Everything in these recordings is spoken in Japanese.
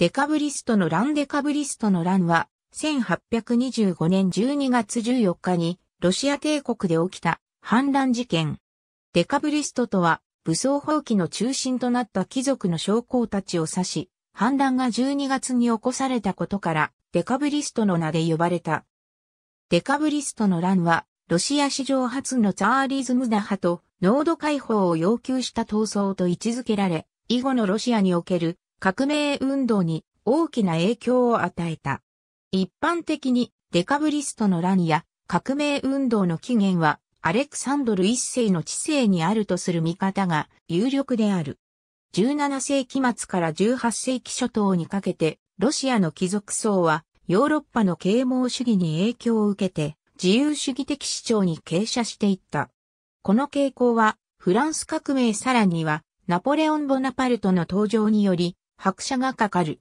デカブリストの乱デカブリストの乱は、1825年12月14日に、ロシア帝国で起きた反乱事件。デカブリストとは、武装放棄の中心となった貴族の将校たちを指し、反乱が12月に起こされたことから、デカブリストの名で呼ばれた。デカブリストの乱は、ロシア史上初のツァーリズム打破と、濃度解放を要求した闘争と位置づけられ、以後のロシアにおける革命運動に大きな影響を与えた。一般的にデカブリストの乱や革命運動の起源はアレクサンドル一世の知性にあるとする見方が有力である。17世紀末から18世紀初頭にかけてロシアの貴族層はヨーロッパの啓蒙主義に影響を受けて自由主義的主張に傾斜していった。この傾向はフランス革命さらにはナポレオン・ボナパルトの登場により拍車がかかる。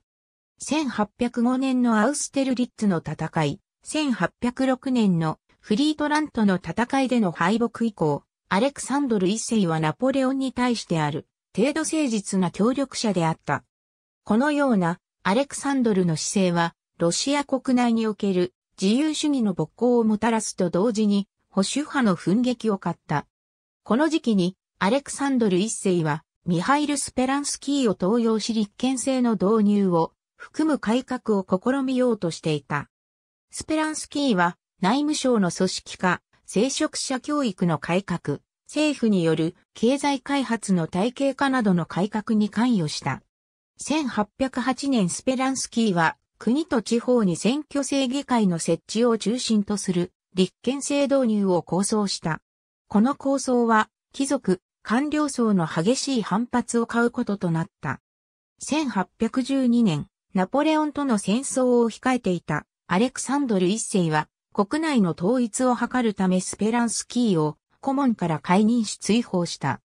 1805年のアウステルリッツの戦い、1806年のフリートラントの戦いでの敗北以降、アレクサンドル一世はナポレオンに対してある程度誠実な協力者であった。このようなアレクサンドルの姿勢は、ロシア国内における自由主義の勃興をもたらすと同時に保守派の奮撃を買った。この時期にアレクサンドル一世はミハイル・スペランスキーを登用し立憲制の導入を含む改革を試みようとしていた。スペランスキーは内務省の組織化、聖職者教育の改革、政府による経済開発の体系化などの改革に関与した。1808年スペランスキーは国と地方に選挙制議会の設置を中心とする立憲制導入を構想した。この構想は貴族、官僚層の激しい反発を買うこととなった。1812年、ナポレオンとの戦争を控えていたアレクサンドル一世は国内の統一を図るためスペランスキーを顧問から解任し追放した。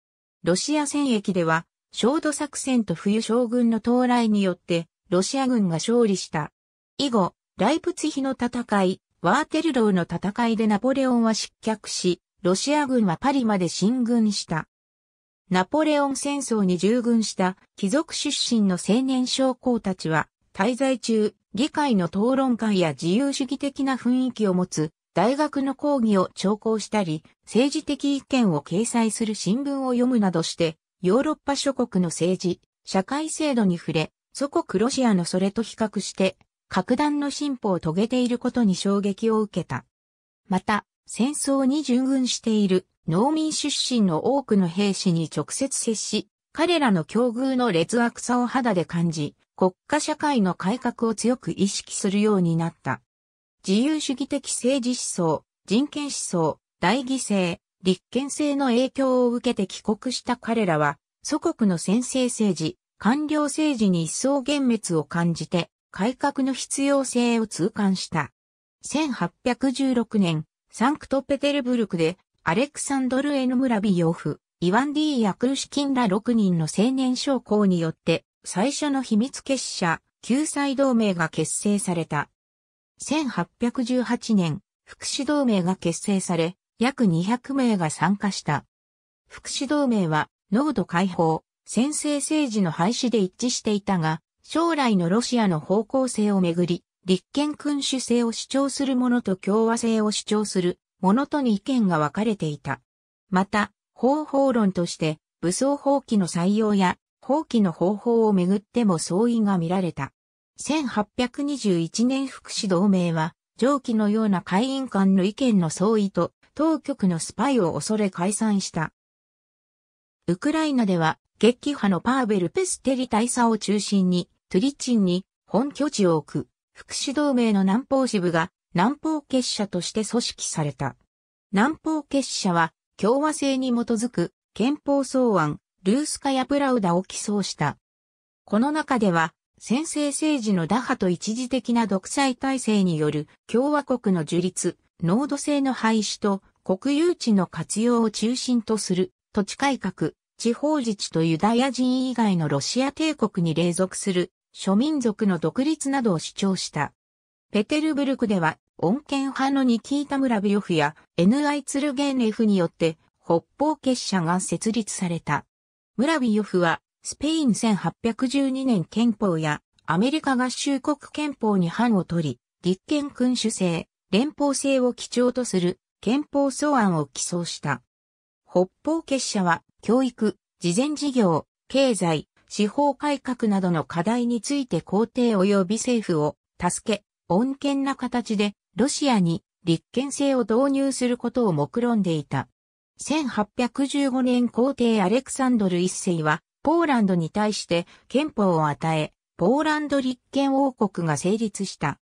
ロシア戦役では、焦土作戦と冬将軍の到来によって、ロシア軍が勝利した。以後、ライプツヒの戦い、ワーテルローの戦いでナポレオンは失脚し、ロシア軍はパリまで進軍した。ナポレオン戦争に従軍した貴族出身の青年将校たちは、滞在中、議会の討論会や自由主義的な雰囲気を持つ大学の講義を聴講したり、政治的意見を掲載する新聞を読むなどして、ヨーロッパ諸国の政治、社会制度に触れ、祖国ロシアのそれと比較して、格段の進歩を遂げていることに衝撃を受けた。また、戦争に従軍している農民出身の多くの兵士に直接接し、彼らの境遇の劣悪さを肌で感じ、国家社会の改革を強く意識するようになった。自由主義的政治思想、人権思想、大義性、立憲性の影響を受けて帰国した彼らは、祖国の先制政治、官僚政治に一層幻滅を感じて、改革の必要性を痛感した。1816年、サンクトペテルブルクでアレクサンドル・エヌ・ムラビヨフ、イワン・ディ・ヤクルシキンら6人の青年将校によって最初の秘密結社、救済同盟が結成された。1818年、福祉同盟が結成され、約200名が参加した。福祉同盟は、濃度解放、先制政治の廃止で一致していたが、将来のロシアの方向性をめぐり、立憲君主制を主張する者と共和制を主張するものとに意見が分かれていた。また、方法論として、武装放棄の採用や、放棄の方法をめぐっても相違が見られた。1821年福祉同盟は、上記のような会員間の意見の相違と、当局のスパイを恐れ解散した。ウクライナでは、激派のパーベル・ペステリ大佐を中心に、トゥリチンに本拠地を置く、福祉同盟の南方支部が南方結社として組織された。南方結社は共和制に基づく憲法草案、ルースカやプラウダを起草した。この中では、先制政治の打破と一時的な独裁体制による共和国の樹立、濃度制の廃止と国有地の活用を中心とする土地改革、地方自治とユダヤ人以外のロシア帝国に隷属する諸民族の独立などを主張した。ペテルブルクでは、穏健派のニキータ・ムラビヨフや N.I. ツルゲンレフによって北方結社が設立された。ムラビヨフは、スペイン1812年憲法やアメリカ合衆国憲法に反を取り、立憲君主制、連邦制を基調とする憲法草案を起草した。北方結社は教育、慈善事業、経済、司法改革などの課題について皇帝及び政府を助け、穏健な形でロシアに立憲制を導入することを目論んでいた。1815年皇帝アレクサンドル一世はポーランドに対して憲法を与え、ポーランド立憲王国が成立した。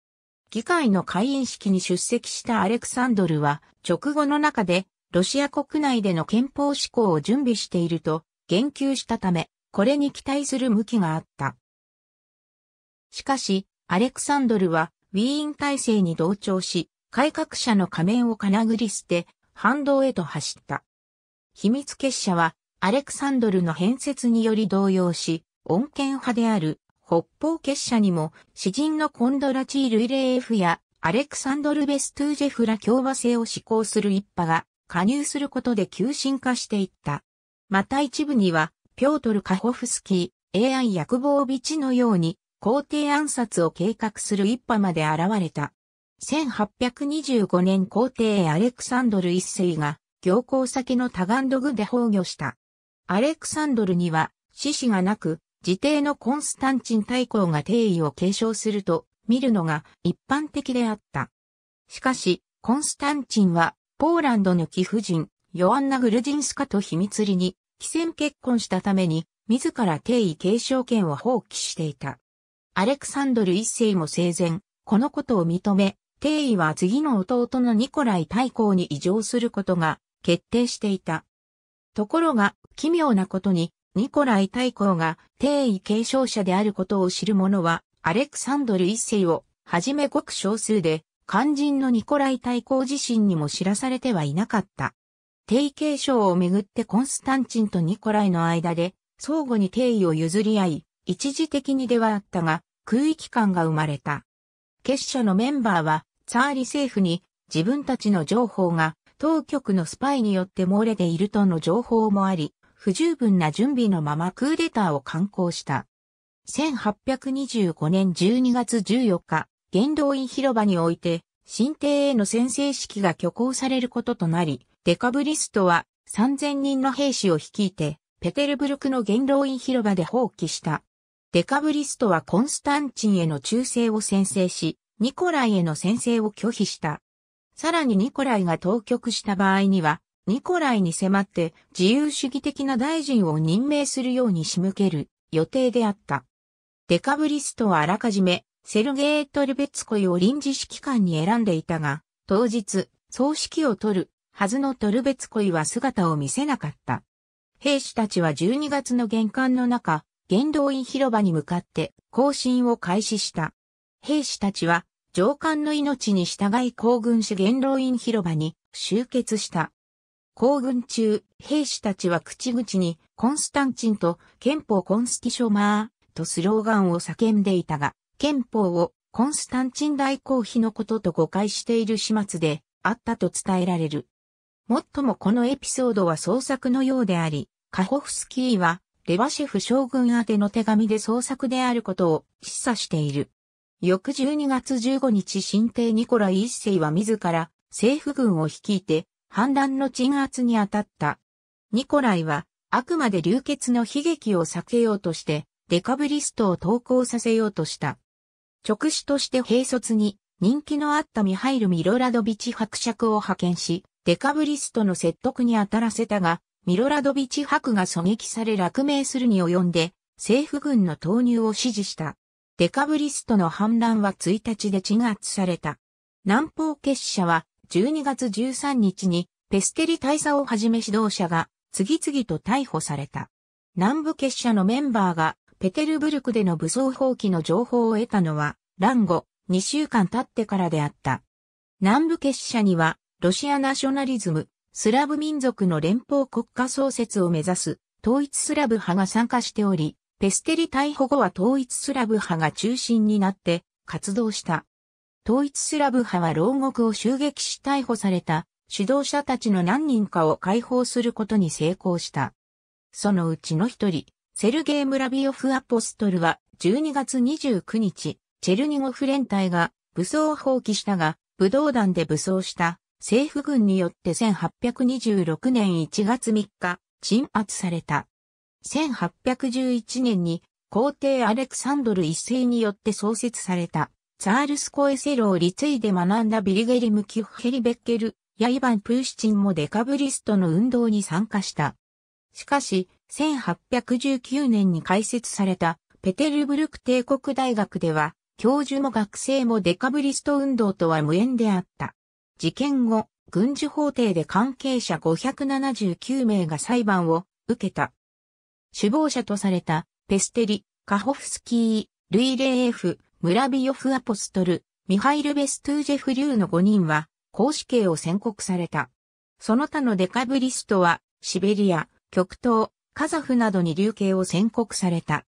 議会の会員式に出席したアレクサンドルは、直後の中で、ロシア国内での憲法施行を準備していると、言及したため、これに期待する向きがあった。しかし、アレクサンドルは、ウィーン体制に同調し、改革者の仮面をかなぐり捨て、反動へと走った。秘密結社は、アレクサンドルの変説により動揺し、穏健派である北方結社にも、詩人のコンドラチー・ルイレーフや、アレクサンドル・ベストゥージェフら共和制を施行する一派が、加入することで急進化していった。また一部には、ピョートル・カホフスキー、AI ヤクボービチのように、皇帝暗殺を計画する一派まで現れた。1825年皇帝アレクサンドル一世が行幸先のタガンドグで崩御した。アレクサンドルには死死がなく、自帝のコンスタンチン大公が帝位を継承すると見るのが一般的であった。しかし、コンスタンチンはポーランドの貴婦人、ヨアンナ・グルジンスカと秘密裏に、既戦結婚したために、自ら帝位継承権を放棄していた。アレクサンドル一世も生前、このことを認め、帝位は次の弟のニコライ大公に移譲することが決定していた。ところが、奇妙なことに、ニコライ大公が帝位継承者であることを知る者は、アレクサンドル一世をはじめごく少数で、肝心のニコライ大公自身にも知らされてはいなかった。帝位継承をめぐってコンスタンチンとニコライの間で、相互に帝位を譲り合い、一時的にではあったが、空域感が生まれた。結社のメンバーは、ツャーリ政府に自分たちの情報が当局のスパイによって漏れているとの情報もあり、不十分な準備のままクーデターを敢行した。1825年12月14日、元老院広場において、新帝への宣誓式が挙行されることとなり、デカブリストは3000人の兵士を率いて、ペテルブルクの元老院広場で放棄した。デカブリストはコンスタンチンへの忠誠を宣誓し、ニコライへの宣誓を拒否した。さらにニコライが当局した場合には、ニコライに迫って自由主義的な大臣を任命するように仕向ける予定であった。デカブリストはあらかじめセルゲートルベツコイを臨時指揮官に選んでいたが、当日、葬式を取るはずのトルベツコイは姿を見せなかった。兵士たちは12月の玄関の中、元動院広場に向かって行進を開始した。兵士たちは上官の命に従い行軍し元老院広場に集結した。行軍中、兵士たちは口々にコンスタンチンと憲法コンスティショマーとスローガンを叫んでいたが、憲法をコンスタンチン大公妃のことと誤解している始末であったと伝えられる。もっともこのエピソードは創作のようであり、カホフスキーはレバシェフ将軍宛ての手紙で創作であることを示唆している。翌12月15日新帝ニコライ一世は自ら政府軍を率いて反乱の鎮圧に当たった。ニコライはあくまで流血の悲劇を避けようとしてデカブリストを投稿させようとした。直使として兵卒に人気のあったミハイル・ミロラドビチ伯爵を派遣し、デカブリストの説得に当たらせたが、ミロラドビチ博が狙撃され落命するに及んで、政府軍の投入を指示した。デカブリストの反乱は1日で鎮圧された。南方結社は12月13日にペステリ大佐をはじめ指導者が次々と逮捕された。南部結社のメンバーがペテルブルクでの武装放棄の情報を得たのは乱後2週間経ってからであった。南部結社にはロシアナショナリズムスラブ民族の連邦国家創設を目指す統一スラブ派が参加しており、ペステリ逮捕後は統一スラブ派が中心になって活動した。統一スラブ派は牢獄を襲撃し逮捕された指導者たちの何人かを解放することに成功した。そのうちの一人、セルゲイ・ムラビオフ・アポストルは12月29日、チェルニゴフ連隊が武装を放棄したが、武道団で武装した政府軍によって1826年1月3日、鎮圧された。1811年に皇帝アレクサンドル一世によって創設された、ツァールスコエセロを立位で学んだビリゲリム・キュッヘリベッケル、やイヴァン・プーシチンもデカブリストの運動に参加した。しかし、1819年に開設されたペテルブルク帝国大学では、教授も学生もデカブリスト運動とは無縁であった。事件後、軍事法廷で関係者579名が裁判を受けた。首謀者とされたペステリ、カホフスキー、ルイレーフ、ムラビヨフ・アポストル、ミハイル・ベストゥージェフ・リューの5人は、公死刑を宣告された。その他のデカブリストは、シベリア、極東、カザフなどに流刑を宣告された。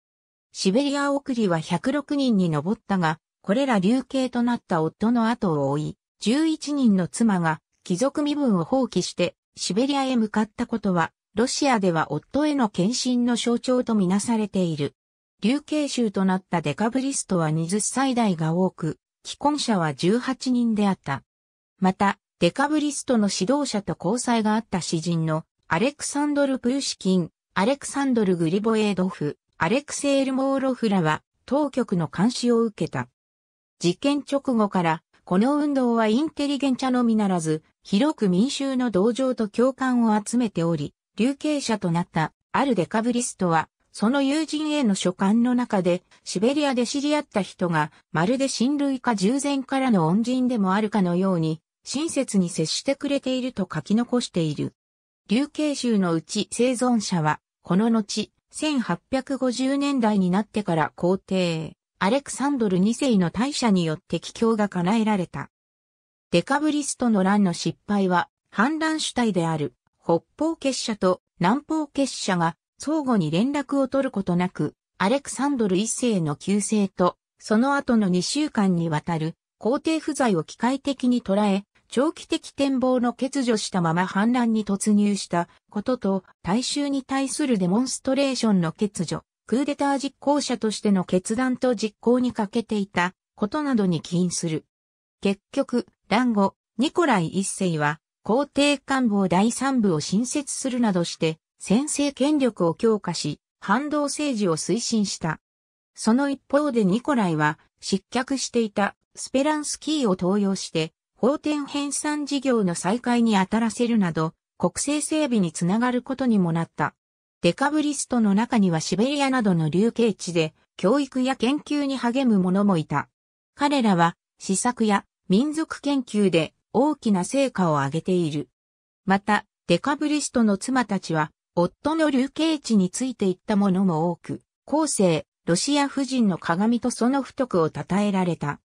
シベリア送りは106人に上ったが、これら流刑となった夫の後を追い、11人の妻が貴族身分を放棄してシベリアへ向かったことは、ロシアでは夫への献身の象徴とみなされている。流刑囚となったデカブリストは20歳代が多く、既婚者は18人であった。また、デカブリストの指導者と交際があった詩人のアレクサンドル・プーシキン、アレクサンドル・グリボエードフ、アレクセール・モーロフらは当局の監視を受けた。事件直後からこの運動はインテリゲンチャのみならず、広く民衆の同情と共感を集めており、流刑者となったあるデカブリストは、その友人への書簡の中で、シベリアで知り合った人が、まるで親類か従前からの恩人でもあるかのように、親切に接してくれていると書き残している。流刑衆のうち生存者は、この後、1850年代になってから皇帝、アレクサンドル2世の大社によって帰郷が叶えられた。デカブリストの乱の失敗は、反乱主体である北方結社と南方結社が相互に連絡を取ることなく、アレクサンドル1世の旧姓と、その後の2週間にわたる皇帝不在を機械的に捉え、長期的展望の欠如したまま反乱に突入したことと大衆に対するデモンストレーションの欠如、クーデター実行者としての決断と実行に欠けていたことなどに起因する。結局、団後、ニコライ一世は皇帝官房第三部を新設するなどして、先制権力を強化し、反動政治を推進した。その一方でニコライは、失脚していたスペランスキーを登用して、法典編纂事業の再開に当たらせるなど、国政整備につながることにもなった。デカブリストの中にはシベリアなどの流刑地で教育や研究に励む者もいた。彼らは試作や民族研究で大きな成果を上げている。また、デカブリストの妻たちは、夫の流刑地についていった者も多く、後世、ロシア夫人の鏡とその不徳を称えられた。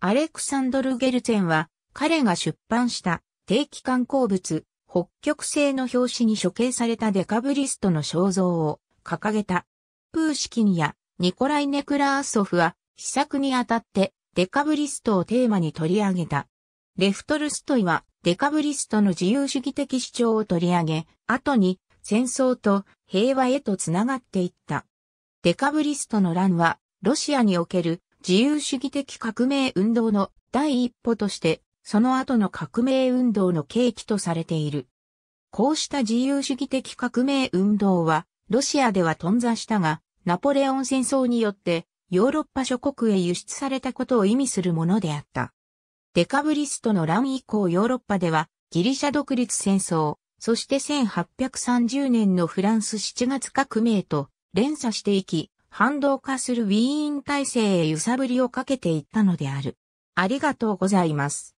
アレクサンドル・ゲルツェンは、彼が出版した定期刊行物、北極星の表紙に処刑されたデカブリストの肖像を掲げた。プーシキンやニコライ・ネクラーソフは、試作にあたってデカブリストをテーマに取り上げた。レフトルストイはデカブリストの自由主義的主張を取り上げ、後に戦争と平和へとつながっていった。デカブリストの乱はロシアにおける自由主義的革命運動の第一歩としてその後の革命運動の契機とされている。こうした自由主義的革命運動は、ロシアでは頓挫したが、ナポレオン戦争によってヨーロッパ諸国へ輸出されたことを意味するものであった。デカブリストの乱以降ヨーロッパではギリシャ独立戦争、そして1830年のフランス7月革命と連鎖していき、反動化するウィーン体制へ揺さぶりをかけていったのである。ありがとうございます。